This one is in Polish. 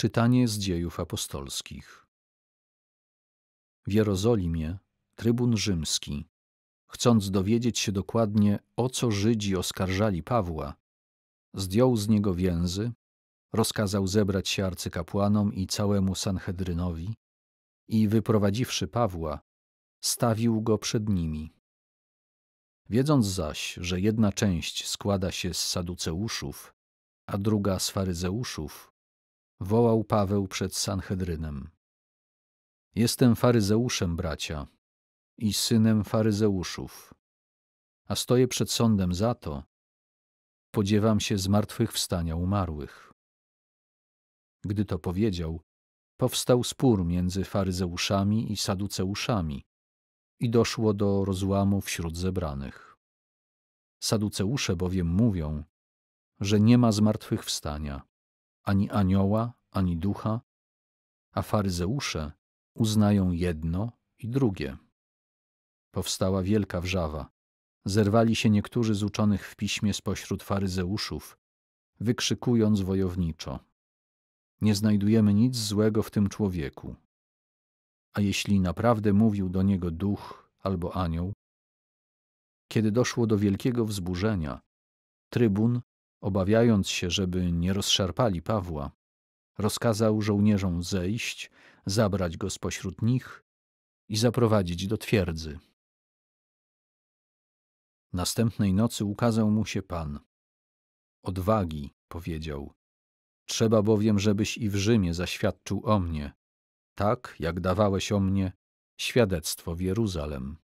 Czytanie z dziejów apostolskich. W Jerozolimie trybun rzymski, chcąc dowiedzieć się dokładnie, o co Żydzi oskarżali Pawła, zdjął z niego więzy, rozkazał zebrać się arcykapłanom i całemu Sanhedrynowi i wyprowadziwszy Pawła, stawił go przed nimi. Wiedząc zaś, że jedna część składa się z saduceuszów, a druga z faryzeuszów, wołał Paweł przed Sanhedrynem. Jestem faryzeuszem, bracia, i synem faryzeuszów, a stoję przed sądem za to, podziewam się zmartwychwstania umarłych. Gdy to powiedział, powstał spór między faryzeuszami i saduceuszami i doszło do rozłamu wśród zebranych. Saduceusze bowiem mówią, że nie ma zmartwychwstania ani anioła, ani ducha, a faryzeusze uznają jedno i drugie. Powstała wielka wrzawa. Zerwali się niektórzy z uczonych w piśmie spośród faryzeuszów, wykrzykując wojowniczo: Nie znajdujemy nic złego w tym człowieku. A jeśli naprawdę mówił do niego duch albo anioł, kiedy doszło do wielkiego wzburzenia, trybun Obawiając się, żeby nie rozszarpali Pawła, rozkazał żołnierzom zejść, zabrać go spośród nich i zaprowadzić do twierdzy. Następnej nocy ukazał mu się Pan. Odwagi, powiedział. Trzeba bowiem, żebyś i w Rzymie zaświadczył o mnie, tak jak dawałeś o mnie świadectwo w Jeruzalem.